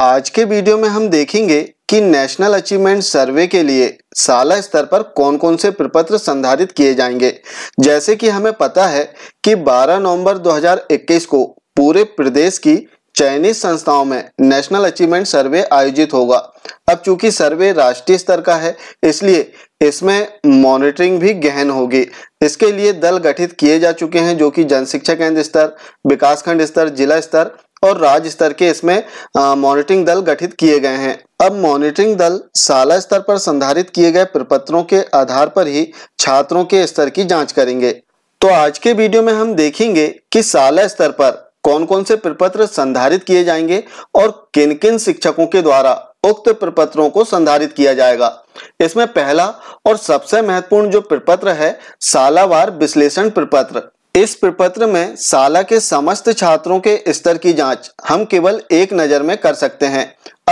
आज के वीडियो में हम देखेंगे कि नेशनल अचीवमेंट सर्वे के लिए साला स्तर पर कौन कौन से प्रपत्र संधारित किए जाएंगे जैसे कि हमें पता है कि 12 नवंबर 2021 को पूरे प्रदेश की चयनित संस्थाओं में नेशनल अचीवमेंट सर्वे आयोजित होगा अब चूंकि सर्वे राष्ट्रीय स्तर का है इसलिए इसमें मॉनिटरिंग भी गहन होगी इसके लिए दल गठित किए जा चुके हैं जो कि जन शिक्षा केंद्र स्तर विकासखंड स्तर जिला स्तर और राज्य स्तर के इसमें मॉनिटरिंग दल गठित किए गए हैं अब मॉनिटरिंग दल शाला स्तर पर संधारित किए गए प्रपत्रों के आधार पर ही छात्रों के स्तर की जांच करेंगे तो आज के वीडियो में हम देखेंगे कि शाला स्तर पर कौन कौन से प्रपत्र संधारित किए जाएंगे और किन किन शिक्षकों के द्वारा उक्त प्रपत्रों को संधारित किया जाएगा इसमें पहला और सबसे महत्वपूर्ण जो प्रपत्र है सालावार विश्लेषण प्रपत्र इस प्रपत्र में साला के समस्त छात्रों के स्तर की जांच हम केवल एक नज़र में कर सकते हैं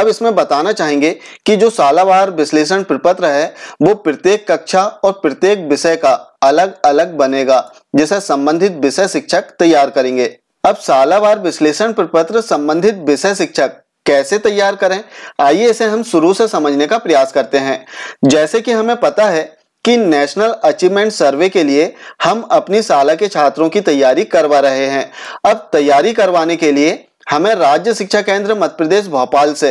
अब इसमें बताना चाहेंगे कि जो सालावार विश्लेषण प्रपत्र है वो प्रत्येक कक्षा और प्रत्येक विषय का अलग अलग बनेगा जिसे संबंधित विषय शिक्षक तैयार करेंगे अब सालावार विश्लेषण प्रपत्र संबंधित विषय शिक्षक कैसे तैयार करें आइए इसे हम शुरू से समझने का प्रयास करते हैं जैसे कि हमें पता है कि नेशनल अचीवमेंट सर्वे के लिए हम अपनी साला के छात्रों की तैयारी करवा रहे हैं अब तैयारी करवाने के लिए हमें राज्य शिक्षा केंद्र मध्य प्रदेश भोपाल से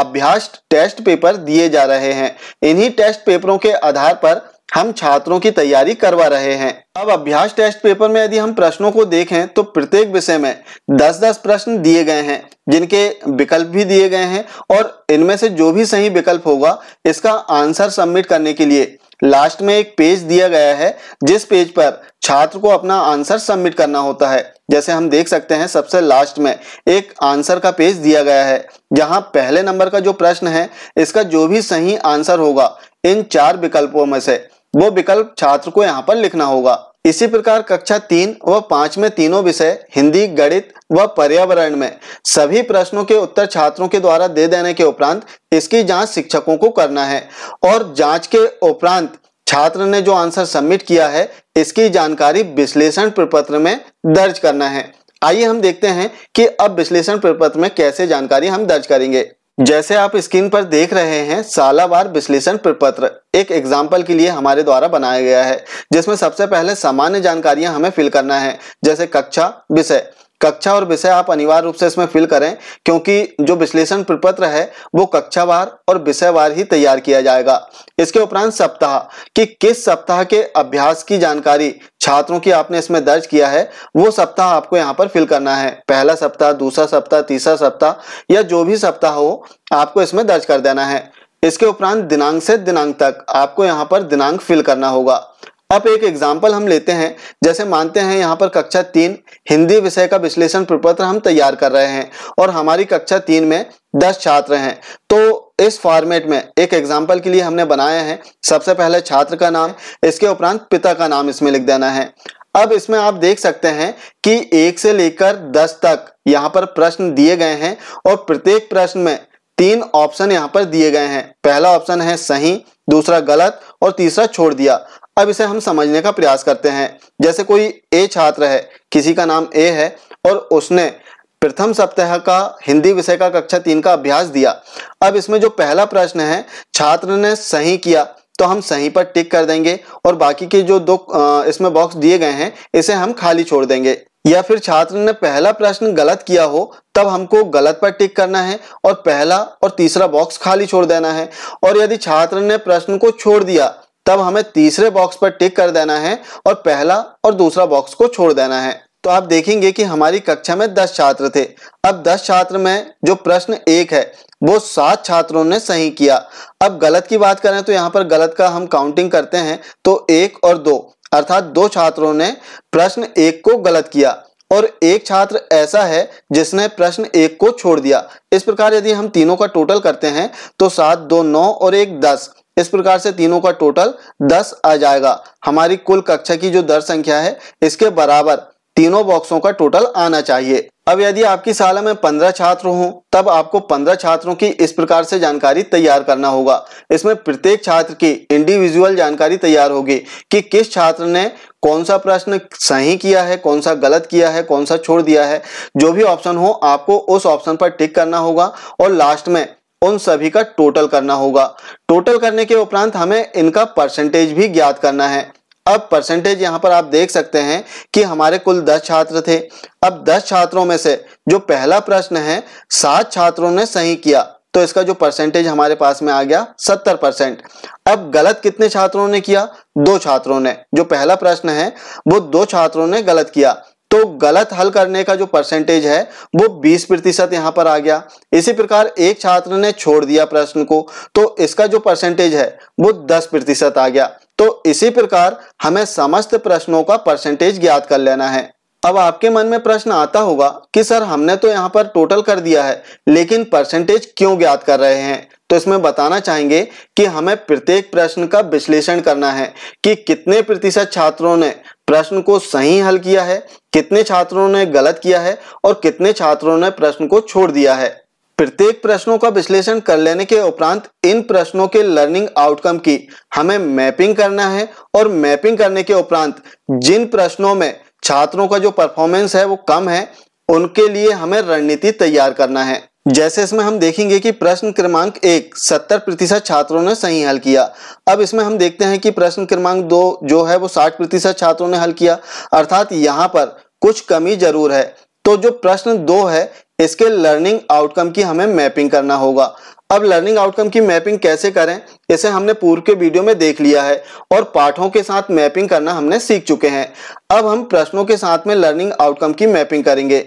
अभ्यास टेस्ट पेपर दिए जा रहे हैं इन्हीं टेस्ट पेपरों के आधार पर हम छात्रों की तैयारी करवा रहे हैं अब अभ्यास टेस्ट पेपर में यदि हम प्रश्नों को देखें तो प्रत्येक विषय में 10-10 प्रश्न दिए गए हैं जिनके विकल्प भी दिए गए हैं और इनमें से जो भी सही विकल्प होगा इसका आंसर सबमिट करने के लिए लास्ट में एक पेज दिया गया है जिस पेज पर छात्र को अपना आंसर सबमिट करना होता है जैसे हम देख सकते हैं सबसे लास्ट में एक आंसर का पेज दिया गया है जहां पहले नंबर का जो प्रश्न है इसका जो भी सही आंसर होगा इन चार विकल्पों में से वो विकल्प छात्र को यहाँ पर लिखना होगा इसी प्रकार कक्षा तीन व पांच में तीनों विषय हिंदी गणित व पर्यावरण में सभी प्रश्नों के उत्तर छात्रों के द्वारा दे देने के उपरांत इसकी जांच शिक्षकों को करना है और जांच के उपरांत छात्र ने जो आंसर सबमिट किया है इसकी जानकारी विश्लेषण प्रपत्र में दर्ज करना है आइए हम देखते हैं कि अब विश्लेषण प्रपत्र में कैसे जानकारी हम दर्ज करेंगे जैसे आप स्क्रीन पर देख रहे हैं सालावार विश्लेषण प्रपत्र एक एग्जाम्पल के लिए हमारे द्वारा बनाया गया है जिसमें सबसे पहले सामान्य जानकारियां हमें फिल करना है जैसे कक्षा विषय कक्षा और विषय आप अनिवार्य रूप से इसमें फिल करें क्योंकि जो विश्लेषण प्रपत्र है वो कक्षावार और विषयवार ही तैयार किया जाएगा इसके उपरांत सप्ताह कि किस सप्ताह के अभ्यास की जानकारी छात्रों की आपने इसमें दर्ज किया है वो सप्ताह आपको यहाँ पर फिल करना है पहला सप्ताह दूसरा सप्ताह तीसरा सप्ताह या जो भी सप्ताह हो आपको इसमें दर्ज कर देना है इसके उपरांत दिनांक से दिनांक तक आपको यहाँ पर दिनांक फिल करना होगा अब एक एग्जाम्पल हम लेते हैं जैसे मानते हैं यहाँ पर कक्षा तीन हिंदी विषय का विश्लेषण प्रपत्र हम तैयार कर रहे हैं और हमारी कक्षा तीन में दस छात्र हैं तो इस फॉर्मेट में एक एग्जाम्पल के लिए हमने बनाया है सबसे पहले छात्र का नाम इसके उपरांत पिता का नाम इसमें लिख देना है अब इसमें आप देख सकते हैं कि एक से लेकर दस तक यहाँ पर प्रश्न दिए गए हैं और प्रत्येक प्रश्न में तीन ऑप्शन यहाँ पर दिए गए हैं पहला ऑप्शन है सही दूसरा गलत और तीसरा छोड़ दिया अब इसे हम समझने का प्रयास करते हैं जैसे कोई ए छात्र है किसी का नाम ए है और उसने प्रथम सप्ताह का हिंदी विषय का कक्षा तीन का अभ्यास दिया अब इसमें जो पहला प्रश्न है छात्र ने सही किया तो हम सही पर टिक कर देंगे और बाकी के जो दो इसमें बॉक्स दिए गए हैं इसे हम खाली छोड़ देंगे या फिर छात्र ने पहला प्रश्न गलत किया हो तब हमको गलत पर टिक करना है और पहला और तीसरा बॉक्स खाली छोड़ देना है और यदि छात्र ने प्रश्न को छोड़ दिया तब हमें तीसरे बॉक्स पर टिक कर देना है और पहला और दूसरा बॉक्स को छोड़ देना है तो आप देखेंगे कि हमारी कक्षा में दस छात्र थे अब दस छात्र में जो प्रश्न एक है वो सात छात्रों ने सही किया अब गलत की बात करें तो यहाँ पर गलत का हम काउंटिंग करते हैं तो एक और दो अर्थात दो छात्रों ने प्रश्न एक को गलत किया और एक छात्र ऐसा है जिसने प्रश्न एक को छोड़ दिया इस प्रकार यदि हम तीनों का टोटल करते हैं तो सात दो नौ और एक दस इस प्रकार से तीनों का टोटल दस आ जाएगा हमारी कुल कक्षा की जो दर संख्या है इसके बराबर तीनों बॉक्सों का टोटल आना चाहिए अब यदि आपकी शाला में पंद्रह छात्र हों तब आपको पंद्रह छात्रों की इस प्रकार से जानकारी तैयार करना होगा इसमें प्रत्येक छात्र की इंडिविजुअल जानकारी तैयार होगी कि किस छात्र ने कौन सा प्रश्न सही किया है कौन सा गलत किया है कौन सा छोड़ दिया है जो भी ऑप्शन हो आपको उस ऑप्शन पर टिक करना होगा और लास्ट में उन सभी का टोटल करना होगा टोटल करने के उपरांत हमें इनका परसेंटेज भी ज्ञात करना है अब परसेंटेज यहाँ पर आप देख सकते हैं कि हमारे कुल दस छात्र थे अब दस छात्रों में से जो पहला प्रश्न है सात छात्रों ने सही किया तो इसका जो परसेंटेज हमारे पास में आ गया सत्तर परसेंट अब गलत कितने छात्रों ने किया दो छात्रों ने जो पहला प्रश्न है वो दो छात्रों ने गलत किया तो गलत हल करने का जो परसेंटेज है वो 20 प्रतिशत यहाँ पर आ गया इसी प्रकार एक छात्र ने छोड़ दिया प्रश्न को तो इसका जो परसेंटेज है वो 10 प्रतिशत आ गया तो इसी प्रकार हमें समस्त प्रश्नों का परसेंटेज ज्ञात कर लेना है अब आपके मन में प्रश्न आता होगा कि सर हमने तो यहाँ पर टोटल कर दिया है लेकिन परसेंटेज क्यों ज्ञात कर रहे हैं तो इसमें बताना चाहेंगे कि हमें प्रत्येक प्रश्न का विश्लेषण करना है कि कितने प्रतिशत छात्रों ने प्रश्न को सही हल किया है कितने छात्रों ने गलत किया है और कितने छात्रों ने प्रश्न को छोड़ दिया है प्रत्येक प्रश्नों का विश्लेषण कर लेने के उपरांत इन प्रश्नों के लर्निंग आउटकम की हमें मैपिंग करना है और मैपिंग करने के उपरांत जिन प्रश्नों में छात्रों का जो परफॉर्मेंस है वो कम है उनके लिए हमें रणनीति तैयार करना है जैसे इसमें हम देखेंगे कि प्रश्न क्रमांक एक सत्तर प्रतिशत छात्रों ने सही हल किया अब इसमें हम देखते हैं कि प्रश्न क्रमांक दो जो है वो साठ प्रतिशत छात्रों ने हल किया अर्थात यहाँ पर कुछ कमी जरूर है तो जो प्रश्न दो है इसके लर्निंग आउटकम की हमें मैपिंग करना होगा अब लर्निंग आउटकम की मैपिंग कैसे करें इसे हमने पूर्व के वीडियो में देख लिया है और पाठों के साथ मैपिंग करना हमने सीख चुके हैं अब हम प्रश्नों के साथ में लर्निंग आउटकम की मैपिंग करेंगे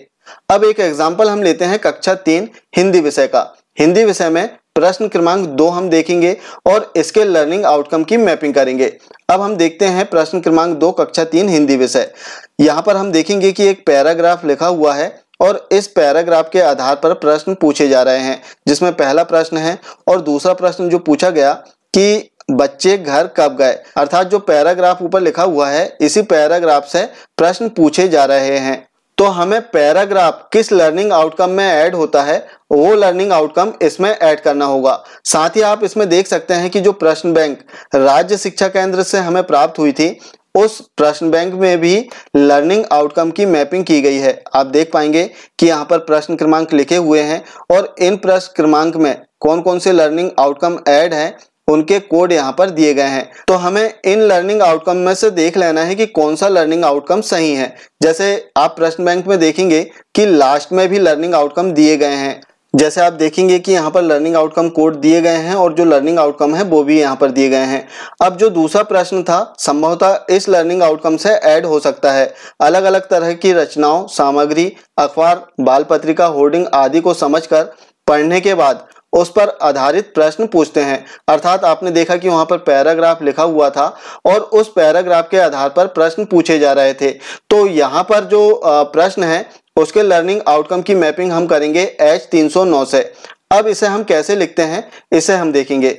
अब एक एग्जाम्पल हम लेते हैं कक्षा तीन हिंदी विषय का हिंदी विषय में प्रश्न क्रमांक दो हम देखेंगे और इसके लर्निंग आउटकम की मैपिंग करेंगे अब हम देखते हैं प्रश्न क्रमांक दो कक्षा तीन हिंदी विषय यहाँ पर हम देखेंगे कि एक पैराग्राफ लिखा हुआ है और इस पैराग्राफ के आधार पर प्रश्न पूछे जा रहे हैं जिसमें पहला प्रश्न है और दूसरा प्रश्न जो पूछा गया कि बच्चे घर कब गए अर्थात जो पैराग्राफ ऊपर लिखा हुआ है इसी पैराग्राफ से प्रश्न पूछे जा रहे हैं तो हमें पैराग्राफ किस लर्निंग आउटकम में ऐड होता है वो लर्निंग आउटकम इसमें ऐड करना होगा साथ ही आप इसमें देख सकते हैं कि जो प्रश्न बैंक राज्य शिक्षा केंद्र से हमें प्राप्त हुई थी उस प्रश्न बैंक में भी लर्निंग आउटकम की मैपिंग की गई है आप देख पाएंगे कि यहाँ पर प्रश्न क्रमांक लिखे हुए हैं और इन प्रश्न क्रमांक में कौन कौन से लर्निंग आउटकम ऐड हैं उनके कोड यहाँ पर दिए गए हैं तो हमें इन लर्निंग आउटकम में से देख लेना है कि कौन सा लर्निंग आउटकम सही है जैसे आप प्रश्न बैंक में देखेंगे कि लास्ट में भी लर्निंग आउटकम दिए गए हैं जैसे आप देखेंगे कि यहाँ पर लर्निंग आउटकम कोड दिए गए हैं और जो लर्निंग आउटकम है वो भी यहाँ पर दिए गए हैं अब जो दूसरा प्रश्न था संभवतः इस लर्निंग आउटकम से ऐड हो सकता है अलग अलग तरह की रचनाओं सामग्री अखबार बाल पत्रिका होर्डिंग आदि को समझकर पढ़ने के बाद उस पर आधारित प्रश्न पूछते हैं अर्थात आपने देखा कि वहां पर पैराग्राफ लिखा हुआ था और उस पैराग्राफ के आधार पर प्रश्न पूछे जा रहे थे तो यहाँ पर जो प्रश्न है उसके लर्निंग आउटकम की मैपिंग हम करेंगे एच 309 से अब इसे हम कैसे लिखते हैं इसे हम देखेंगे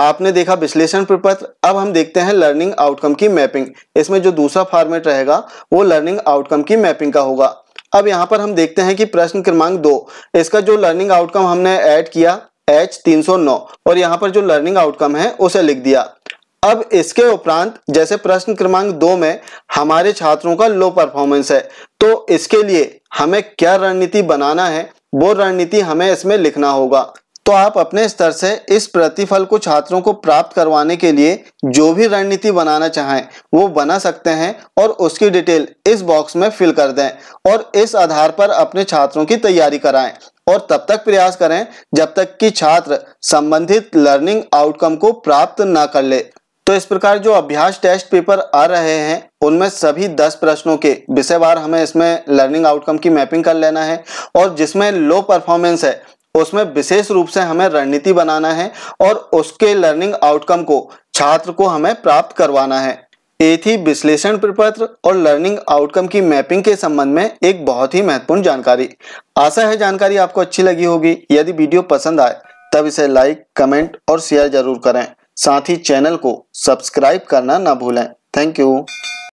आपने देखा विश्लेषण प्रपत्र अब हम देखते हैं लर्निंग आउटकम की मैपिंग इसमें जो दूसरा फॉर्मेट रहेगा वो लर्निंग आउटकम की मैपिंग का होगा अब यहाँ पर हम देखते हैं कि प्रश्न क्रमांक दो इसका जो लर्निंग आउटकम हमने ऐड किया एच 309 और यहाँ पर जो लर्निंग आउटकम है उसे लिख दिया अब इसके उपरांत जैसे प्रश्न क्रमांक दो में हमारे छात्रों का लो परफॉर्मेंस है तो इसके लिए हमें क्या रणनीति बनाना है वो रणनीति हमें इसमें लिखना होगा तो आप अपने स्तर से इस प्रतिफल को छात्रों को प्राप्त करवाने के लिए जो भी रणनीति बनाना चाहें वो बना सकते हैं और उसकी डिटेल इस बॉक्स में फिल कर दें और इस आधार पर अपने छात्रों की तैयारी कराएं और तब तक प्रयास करें जब तक कि छात्र संबंधित लर्निंग आउटकम को प्राप्त ना कर ले तो इस प्रकार जो अभ्यास टेस्ट पेपर आ रहे हैं उनमें सभी दस प्रश्नों के विषय बार हमें इसमें लर्निंग आउटकम की मैपिंग कर लेना है और जिसमें लो परफॉर्मेंस है उसमें विशेष रूप से हमें रणनीति बनाना है और उसके लर्निंग आउटकम को छात्र को हमें प्राप्त करवाना है थी विश्लेषण प्रपत्र और लर्निंग आउटकम की मैपिंग के संबंध में एक बहुत ही महत्वपूर्ण जानकारी आशा है जानकारी आपको अच्छी लगी होगी यदि वीडियो पसंद आए तब इसे लाइक कमेंट और शेयर जरूर करें साथ ही चैनल को सब्सक्राइब करना ना भूलें थैंक यू